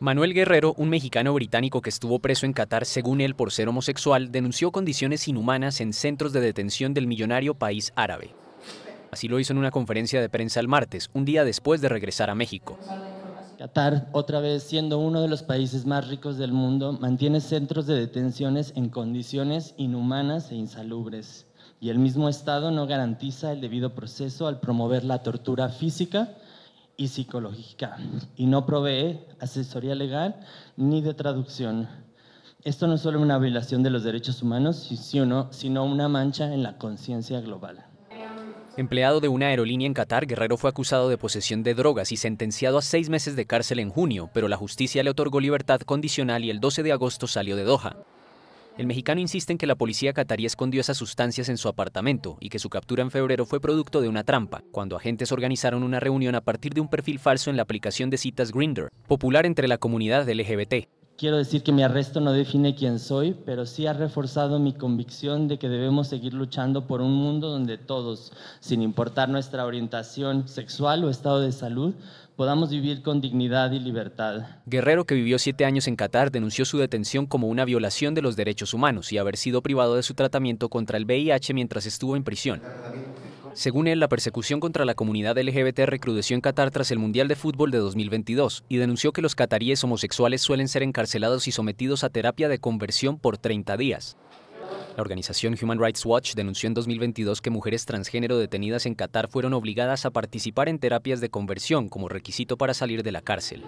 Manuel Guerrero, un mexicano británico que estuvo preso en Qatar según él por ser homosexual, denunció condiciones inhumanas en centros de detención del millonario país árabe. Así lo hizo en una conferencia de prensa el martes, un día después de regresar a México. Qatar, otra vez siendo uno de los países más ricos del mundo, mantiene centros de detenciones en condiciones inhumanas e insalubres, y el mismo Estado no garantiza el debido proceso al promover la tortura física, y psicológica y no provee asesoría legal ni de traducción. Esto no es solo una violación de los derechos humanos, sino una mancha en la conciencia global. Empleado de una aerolínea en Qatar, Guerrero fue acusado de posesión de drogas y sentenciado a seis meses de cárcel en junio, pero la justicia le otorgó libertad condicional y el 12 de agosto salió de Doha. El mexicano insiste en que la policía catarí escondió esas sustancias en su apartamento y que su captura en febrero fue producto de una trampa, cuando agentes organizaron una reunión a partir de un perfil falso en la aplicación de citas Grinder, popular entre la comunidad LGBT. Quiero decir que mi arresto no define quién soy, pero sí ha reforzado mi convicción de que debemos seguir luchando por un mundo donde todos, sin importar nuestra orientación sexual o estado de salud, podamos vivir con dignidad y libertad. Guerrero, que vivió siete años en Qatar, denunció su detención como una violación de los derechos humanos y haber sido privado de su tratamiento contra el VIH mientras estuvo en prisión. Según él, la persecución contra la comunidad LGBT recrudeció en Qatar tras el Mundial de Fútbol de 2022 y denunció que los cataríes homosexuales suelen ser encarcelados y sometidos a terapia de conversión por 30 días. La organización Human Rights Watch denunció en 2022 que mujeres transgénero detenidas en Qatar fueron obligadas a participar en terapias de conversión como requisito para salir de la cárcel.